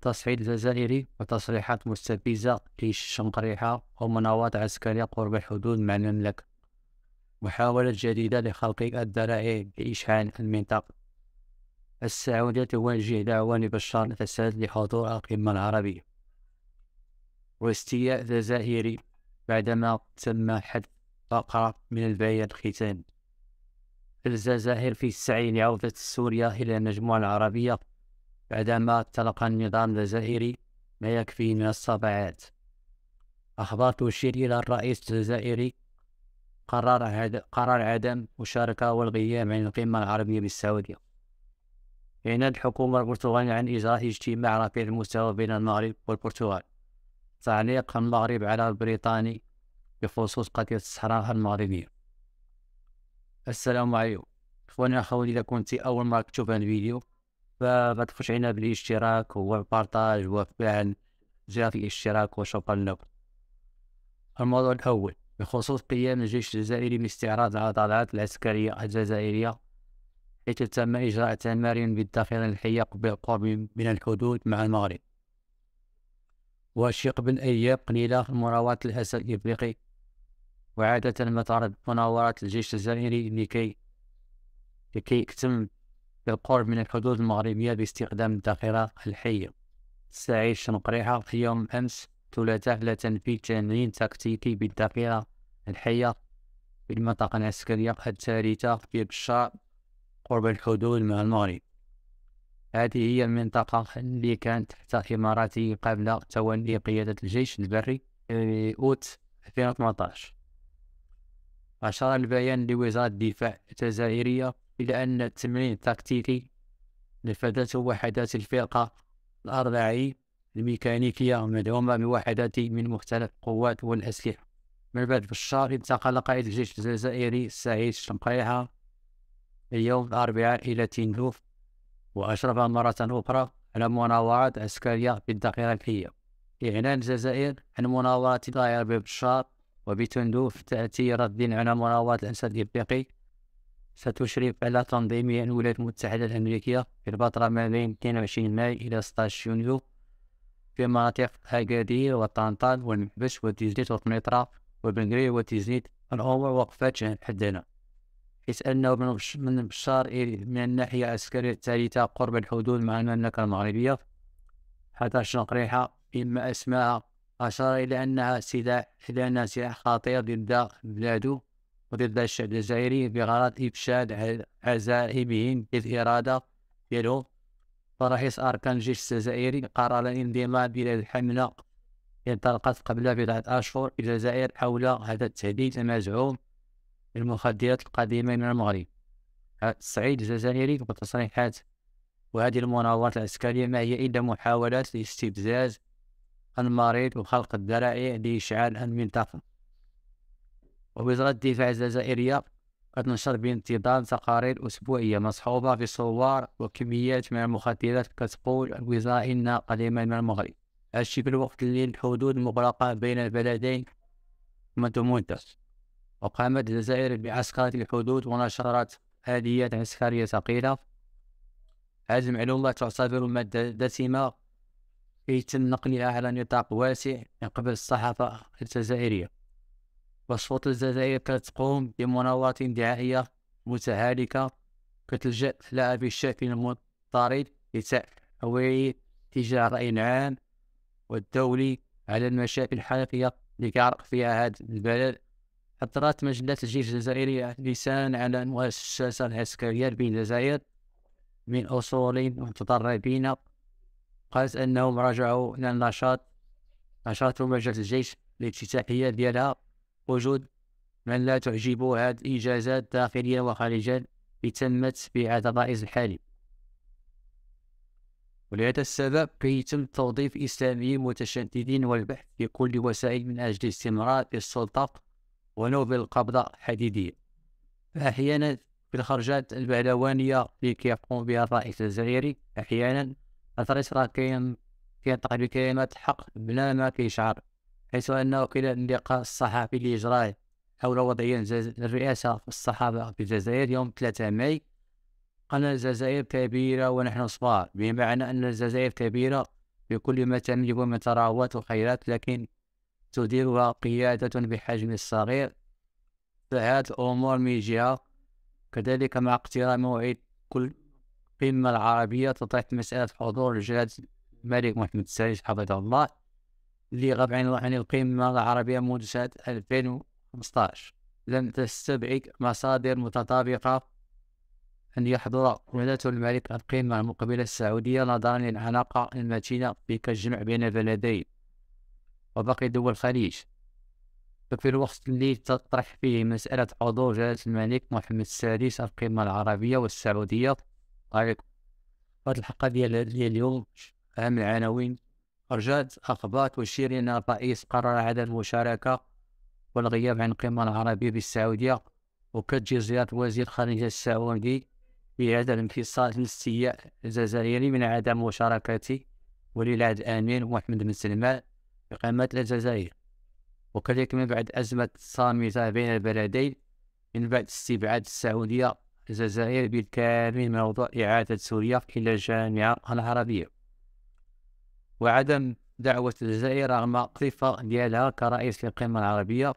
تصعيد جزائري وتصريحات مستفزة للشنقريحة ومناوات عسكرية قرب الحدود مع المملكة محاولة جديدة لخلق الذرائع لإشعال المنطقة السعودية توجه دعوة لبشار الأسد لحضور القمة العربية واستياء جزائري بعدما تم حذف فقرة من البيان الختامي الجزائر في السعي لعودة سوريا إلى المجموعة العربية بعدما تلقى النظام الجزائري ما يكفيه من الصفعات أخبار تشير إلى الرئيس الجزائري قرار عد... قرار عدم مشاركة والغياب عن القمة العربية بالسعودية عناد الحكومة البرتغالية عن إجراء اجتماع رفيع المستوى بين المغرب والبرتغال تعليق المغرب على البريطاني بخصوص قضية الصحراء المغربية السلام عليكم إخواني خويا إذا كنت أول مرة تشوف هذا الفيديو فما تخش علينا بالاشتراك وبارطاج وفعل زر الاشتراك وشكرا لكم الموضوع الأول بخصوص قيام الجيش الجزائري باستعراض العضلات العسكرية الجزائرية حيث تم إجراء تمارين بالداخل الحية قبل القرب من الحدود مع المغرب وشيق قبل أيام قليلة مراوات الأسد الإفريقي وعادة ما تعرض مناورات الجيش الجزائري لكي لكي يتم بالقرب من الحدود المغربية باستخدام الذخيرة الحية سعيد شنقريحة يوم أمس ثلاثاء لا تنفيذ تمرين تكتيكي بالذخيرة الحية في المنطقة العسكرية الثالثة في بشار قرب الحدود مع المغرب هذه هي المنطقة اللي كانت تحت إماراتي قبل تولي قيادة الجيش البري في أوت 2018 أشار البيان لوزارة الدفاع الجزائرية إلى أن التمرين التكتيكي نفذته وحدات الفرقة الأربعي الميكانيكية مدعومة بوحدات من مختلف القوات والأسلحة من بعد بشار انتقل قائد الجيش الجزائري سعيد شنقيحة اليوم الأربعاء إلى تندوف وأشرف مرة أخرى على مناورات عسكرية في الدقيقة الحية إعلان الجزائر عن مناورات داير ببشار وبتندوف تأتي رد على مناورات الأسد الإفريقي ستشرف على تنظيم الولايات المتحدة الأمريكية في الفترة ما بين 22 ماي إلى 16 يونيو في مناطق أكادير وطنطان والمحبس وتيزنيت وقنيطرة وبنغري وتيزنيت الأمور وقفات حد حدنا حيث أنه من بشار من الناحية العسكرية الثالثة قرب الحدود مع المملكة المغربية حتى شنقريحة إما أسماها أشار إلى أنها سلاح إلى أنها سلاح خطير ضد بلاده وضد الشعب الجزائري بغرض إفشاد عزائمهم بالاراده ديالو فرئيس أركان الجيش الجزائري قرر الانضمام إلى الحملة انطلقت قبل بضعة أشهر إلى الجزائر حول هذا التهديد المزعوم المخدرات القديمه من المغرب الصعيد الجزائري وتصريحات وهذه المناورات العسكرية ما هي إلا محاولات لاستفزاز المريض وخلق الذرائع لإشعال المنطقة ووزارة الدفاع الجزائرية كتنشر بانتظام تقارير أسبوعية مصحوبة بصور وكميات من المخدرات كتقول الوزارة إنها قديما من المغرب هادشي في الوقت اللي الحدود مغلقة بين البلدين منذ مدة وقامت الجزائر بعسكرة الحدود ونشرت آليات عسكرية ثقيلة هذه المعلومة تعتبر مادة دسمة يتم نقلها على نطاق واسع من قبل الصحافة الجزائرية والسلطات الجزائرية كانت تقوم بمناورات دعائية متهالكة كتلجأ لاعبي الشعب المضطرد لتحويل تجاه الرأي العام والدولي على المشاكل الحقيقية اللي كيعرق فيها هذا البلد حضرت مجلة الجيش الجزائري لسان على المؤسسة العسكرية بين الجزائر من أصول متطرفين قالت أنهم رجعوا إلى النشاط نشاط مجلة الجيش الافتتاحية ديالها وجود من لا تعجبه هذه داخليا وخارجا وخارجية تمت بعد الرئيس الحالي ولهذا السبب كيتم توظيف إسلاميين متشددين والبحث في كل وسائل من أجل استمرار في السلطة ونوب القبضة الحديدية فأحيانا في الخرجات البهلوانية اللي كيقوم بها الرئيس الجزائري أحيانا الرئيس راه كاين كينطق بكلمات حق بلا ما كيشعر حيث أنه خلال اللقاء الصحفي اللي جرى حول وضعية الرئاسة في الصحافة في الجزائر يوم 3 ماي قال الجزائر كبيرة ونحن صغار بمعنى أن الجزائر كبيرة بكل ما تملك من ثروات وخيرات لكن تديرها قيادة بحجم الصغير فهذه الأمور من جهة كذلك مع اقتراب موعد كل قمة العربية تطرح مسألة حضور الجلالة الملك محمد السادس حفظه الله اللي غاب عن الله عن القمة العربية منذ سنة 2015 لم تستبعد مصادر متطابقة أن يحضر ولاه الملك القمة المقبلة السعودية نظرا للعلاقة المتينة كالجمع بين البلدين وباقي دول الخليج ففي الوقت اللي تطرح فيه مسألة حضور جلالة الملك محمد السادس القمة العربية والسعودية في هذه الحلقة ديال اليوم أهم العناوين رجعت أخبات وشيري أن الرئيس قرر عدم المشاركة والغياب عن القمة العربية بالسعودية وكتجي زيارة وزير الخارجية السعودي بهذا الانفصال الاستياء الجزائري من عدم مشاركته ولي العهد الأمير محمد بن سلمان بقمة الجزائر وكذلك من بعد أزمة صامتة بين البلدين من بعد استبعاد السعودية الجزائر بالكامل من موضوع إعادة سوريا إلى الجامعة العربية وعدم دعوة الجزائر رغم الصفة ديالها كرئيس للقمة العربية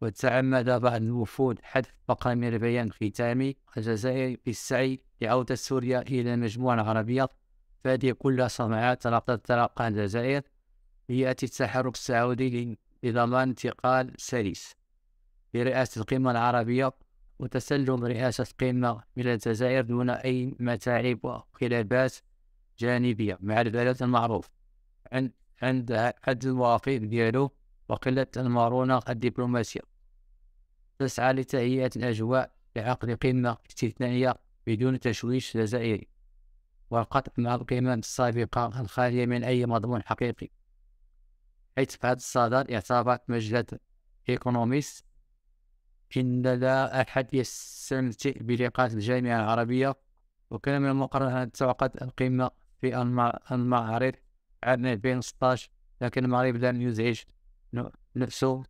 وتعمد بعض الوفود حذف مقام البيان الختامي الجزائر السعي لعودة سوريا إلى المجموعة العربية فهذه كلها صنعات رفض تلقى الجزائر ليأتي التحرك السعودي لضمان انتقال سلس لرئاسة القمة العربية وتسلم رئاسة القمة إلى الجزائر دون أي متاعب وخلافات جانبية مع البلد المعروف عند عند عدد الوافد ديالو وقلة المرونة الدبلوماسية تسعى لتهيئة الأجواء لعقد قمة استثنائية بدون تشويش جزائري والقطع مع القمم السابقة الخالية من أي مضمون حقيقي حيث في هذا الصدد اعتبرت مجلة إيكونوميست إن لا أحد يستمتع بلقاءات الجامعة العربية وكان من المقرر أن تعقد القمة في المعارض عام 2016 لكن المغرب لم يزعج نفسه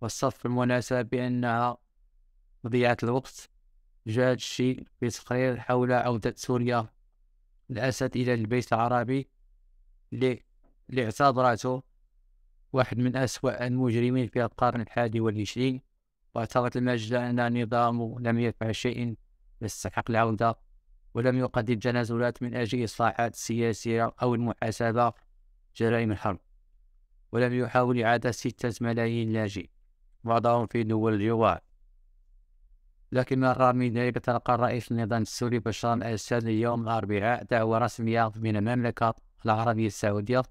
وصف المناسبة بأنها مضيعة الوقت جاء الشيء في تقرير حول عودة سوريا الأسد إلى البيت العربي لاعتبرته واحد من أسوأ المجرمين في القرن الحادي والعشرين واعتبرت المجلة أن النظام لم يفعل شيء يستحق العودة ولم يقدم تنازلات من أجل إصلاحات سياسية أو المحاسبة جرائم الحرب ولم يحاول إعادة ستة ملايين لاجئ بعضهم في دول الجوار لكن مرة من ذلك تلقى رئيس النظام السوري بشار الأسد اليوم الأربعاء دعوة رسمية من المملكة العربية السعودية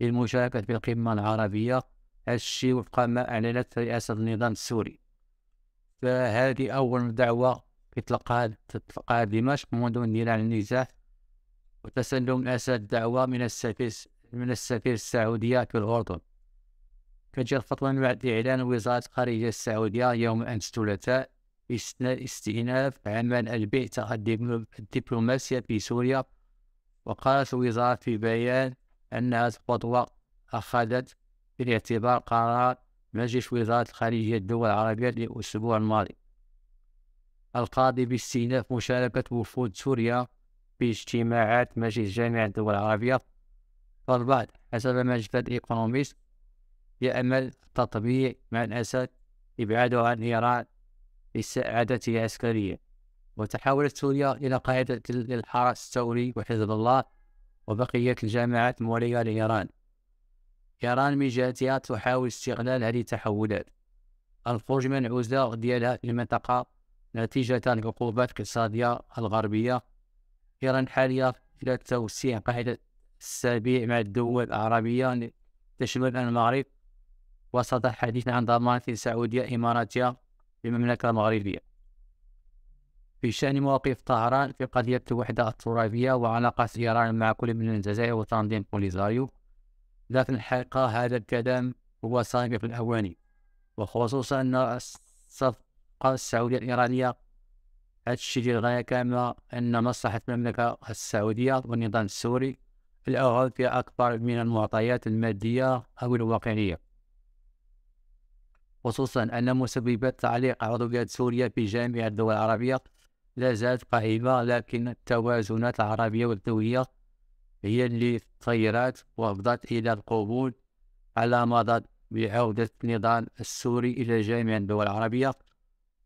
للمشاركة في القمة العربية الشيء وفق ما أعلنت رئاسة النظام السوري فهذه أول دعوة إطلقها تلقى دمشق منذ اندلاع النزاع وتسلم أسد دعوة من السفير من السفير السعودية في الأردن كجر من بعد إعلان وزارة الخارجية السعودية يوم أمس الثلاثاء استئناف عمل البعثة الدبلوماسية في سوريا وقالت الوزارة في بيان أنها خطوة أخذت في الاعتبار قرار مجلس وزارة الخارجية الدول العربية الاسبوع الماضي القاضي باستئناف مشاركة وفود سوريا في اجتماعات مجلس جامعة الدول العربية فالبعض حسب مجلة إيكونوميست يأمل تطبيع مع الأسد إبعاده عن إيران لسعادته العسكرية وتحولت سوريا إلى قاعدة للحرس الثوري وحزب الله وبقية الجامعات المولية لإيران إيران من جهتها تحاول استغلال هذه التحولات الخروج من العزلة ديالها في المنطقة نتيجة العقوبات الاقتصادية الغربية إيران حاليا إلى توسيع قاعدة السبيع مع الدول العربية تشمل المغرب وسط الحديث عن ضمان السعودية إماراتية للمملكة المغربية في شأن مواقف طهران في قضية الوحدة الترابية وعلاقة إيران مع كل من الجزائر وتنظيم بوليزاريو لكن الحقيقة هذا الكلام هو سابق في الأواني وخصوصا أن الصف قال السعودية الإيرانية هذا الشيء الغايه كاملة أن مصلحة المملكة السعودية والنظام السوري الأغلب في أكبر من المعطيات المادية أو الواقعية خصوصا أن مسببات تعليق عضوية سوريا في جميع الدول العربية لا زالت قائمة لكن التوازنات العربية والدولية هي اللي تغيرت وأفضت إلى القبول على مضض بعودة النظام السوري إلى جميع الدول العربية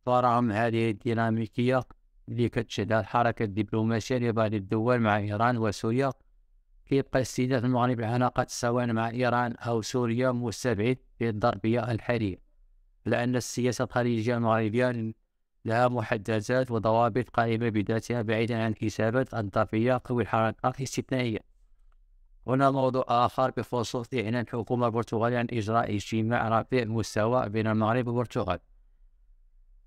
فرعا هذه الديناميكية اللي كتشهد الحركة الدبلوماسية لبعض الدول مع إيران وسوريا كيبقى استهداف المغرب العلاقات سواء مع إيران أو سوريا مستبعد للضربية الحالية لأن السياسة الخارجية المغربية لها محددات وضوابط قائمة بذاتها بعيدا عن حسابات الضربية أو الحركة الاستثنائية هنا موضوع آخر بخصوص إعلان الحكومة البرتغالية عن إجراء اجتماع رفيع المستوى بين المغرب والبرتغال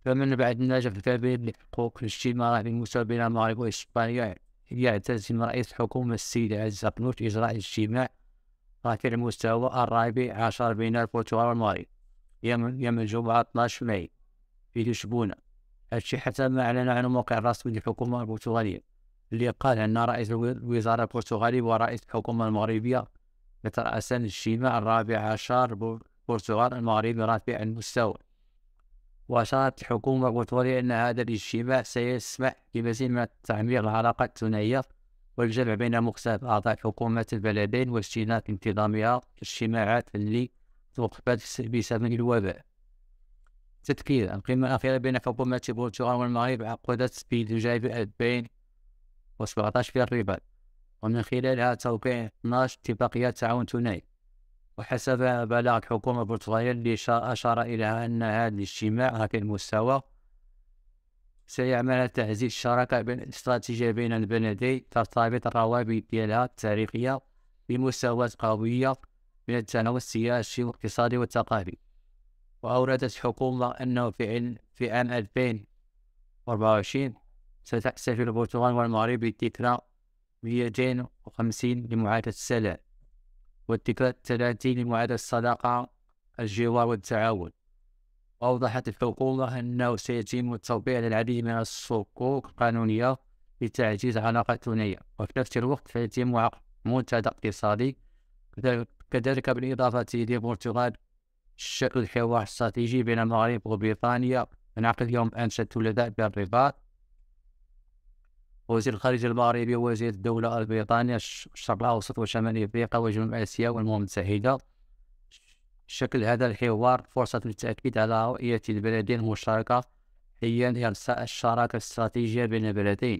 فمن بعد النجاح في الكبير لحقوق الاجتماع المستوى بين المغرب وإسبانيا يعتزم رئيس الحكومة السيد عزيز قنوت إجراء اجتماع رافع المستوى الرابع عشر بين البرتغال والمغرب يوم يوم الجمعة 12 ماي في لشبونة هادشي حتى ما أعلن عن موقع الرسمي للحكومة البرتغالية اللي قال أن رئيس الوزراء البرتغالي ورئيس الحكومة المغربية يترأسان الاجتماع الرابع عشر برتغال المغرب رافع المستوى وأشارت الحكومة بطولة أن هذا الاجتماع سيسمح بمزيد من تعميق العلاقات الثنائية والجمع بين مختلف أعضاء حكومة البلدين واستئناف انتظامها اجتماعات اللي توقفت بسبب الوباء. تذكير القمة الأخيرة بين حكومة البرتغال والمغرب عقدت في بجانب 2017 في الرباط ومن خلالها توقيع 12 اتفاقيات تعاون ثنائي وحسب بلاغ الحكومة البرتغالية اللي أشار إلى أن هذا الاجتماع هذا المستوى سيعمل على تعزيز الشراكة بين الاستراتيجية بين البلدين ترتبط الروابط ديالها التاريخية بمستويات قوية من التنوع السياسي والاقتصادي والثقافي وأوردت الحكومة أنه في عام في عام 2024 ستحتفل البرتغال والمغرب بذكرى 250 لمعاهدة السلام والذكرى الثلاثين وعلى الصداقة الجوار والتعاون أوضحت الحكومة أنه سيتم التوقيع للعديد من الصكوك القانونية لتعزيز علاقات الثنائية وفي نفس الوقت سيتم عقد منتدى اقتصادي كذلك بالإضافة للبرتغال شكل حوار استراتيجي بين المغرب وبريطانيا ينعقد يوم أمس الثلاثاء بالرباط وزير الخارجية المغربي وزير الدولة البريطانية الشرق الأوسط وشمال إفريقيا وجنوب آسيا والأمم المتحدة شكل هذا الحوار فرصة للتأكيد على رؤية البلدين المشتركة هي إرساء الشراكة الاستراتيجية بين البلدين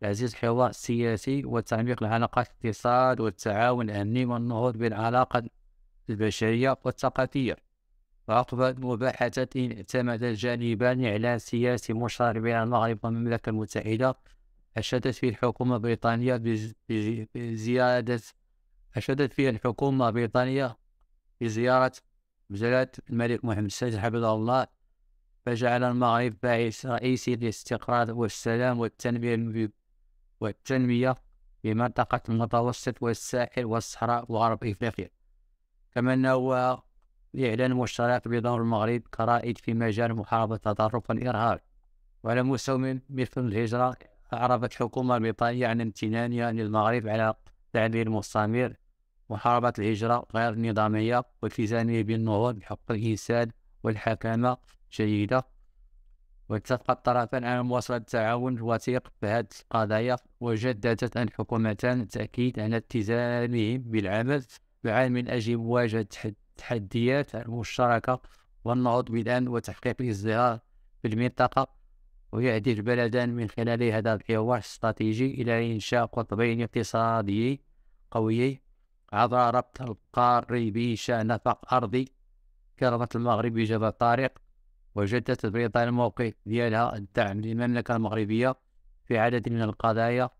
تعزيز الحوار السياسي وتعميق العلاقات الاقتصاد والتعاون الأمني والنهوض بالعلاقة البشرية والثقافية وعقب مباحثات اعتمد الجانبان إعلان سياسي مشترك بين المغرب والمملكة المتحدة أشادت فيه الحكومة البريطانية بزيادة أشادت فيه الحكومة البريطانية بزيارة مجلة الملك محمد السادس حفظه الله فجعل المغرب باعث رئيسي للاستقرار والسلام والتنمية والتنمية في منطقة المتوسط والساحل والصحراء وغرب إفريقيا كما أنه إعلان مشترك بدور المغرب كرائد في مجال محاربة التطرف والإرهاب وعلى مستوى مثل الهجرة أعربت الحكومة البريطانية عن امتنانها يعني للمغرب على تعبير المستمر محاربة الهجرة غير النظامية والتزامه بالنهوض بحق الإنسان والحكامة جيدة واتفق الطرفان على مواصلة التعاون الوثيق في هذه القضايا وجددت الحكومتان تأكيد على التزامهم بالعمل معا من أجل مواجهة التحديات المشتركة والنهوض بالأمن وتحقيق الازدهار في المنطقة ويهدي البلدان من خلال هذا الحوار الاستراتيجي إلى إنشاء قطبين اقتصاديين قويين عبر ربط القاري بإنشاء نفق أرضي كرمت المغرب بجبل طارق وجدت بريطانيا الموقف ديالها الدعم للمملكة المغربية في عدد من القضايا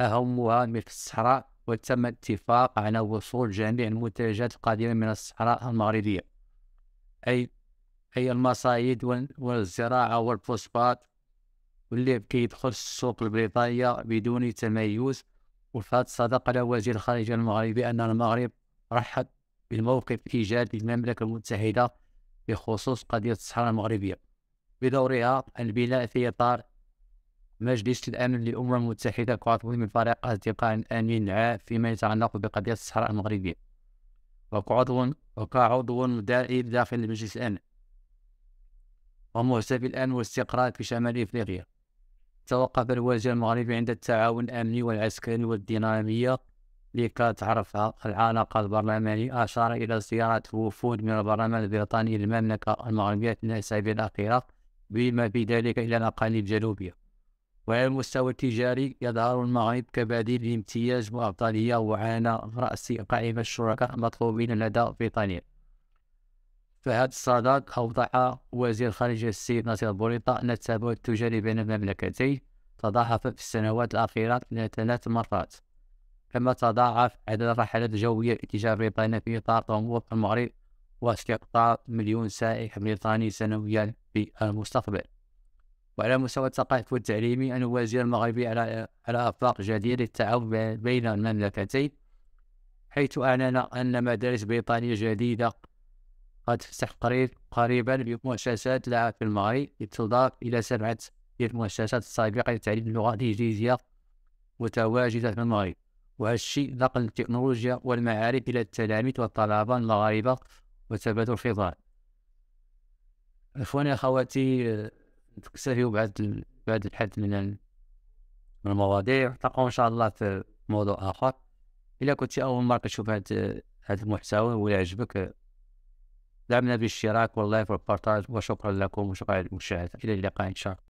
أهمها ملك الصحراء وتم الاتفاق على وصول جميع المنتجات القادمة من الصحراء المغربية أي أي المصايد والزراعة والفوسفات واللي كيدخل السوق البريطانية بدون تميز وفات صدق على وزير الخارجية المغربي أن المغرب رحب بالموقف إيجابي المملكة المتحدة بخصوص قضية الصحراء المغربية بدورها البناء في إطار مجلس الأمن للأمم المتحدة كعضو من فريق أصدقاء آمين عام فيما يتعلق بقضية الصحراء المغربية وكعضو وكعضو دائم داخل مجلس الأمن ومؤسسة الآن والاستقرار في شمال إفريقيا توقف الواجهة المغربي عند التعاون الأمني والعسكري والدينامية لكي كانت العلاقة البرلمانية أشار إلى زيارة وفود من البرلمان البريطاني للمملكة المغربية في الأسابيع الأخيرة بما في ذلك إلى الأقاليم الجنوبية وعلى المستوى التجاري يظهر المغرب كبديل لامتياز وأفضلية وعانى رأس قائمة الشركاء المطلوبين لدى بريطانيا هذا الصدد أوضح وزير الخارجية السيد ناصر بوريطة أن التباعد التجاري بين المملكتين تضاعف في السنوات الأخيرة إلى ثلاث مرات كما تضاعف عدد الرحلات الجوية اتجاه بريطانيا في إطار طموح المغرب واستقطاب مليون سائح بريطاني سنويا في المستقبل وعلى مستوى الثقافي والتعليمي أن الوزير المغربي على على آفاق جديده للتعاون بين المملكتين حيث أعلن أن مدارس بريطانية جديدة تفتح قريب قريبا بمؤسسات لها في المغرب لتضاف إلى سبعة المؤسسات السابقة لتعليم اللغة الإنجليزية متواجدة في المغرب وهذا نقل التكنولوجيا والمعارف إلى التلاميذ والطلبة المغاربة وتبادل الفضاء إخواني أخواتي نكتفي بعد بعد الحد من المواضيع نلقاو إن شاء الله في موضوع آخر إذا كنت أول مرة كتشوف هذا المحتوى ولا عجبك دعمنا بالاشتراك واللايك والبارتاج وشكرا لكم وشكرا للمشاهدة إلى اللقاء إن شاء الله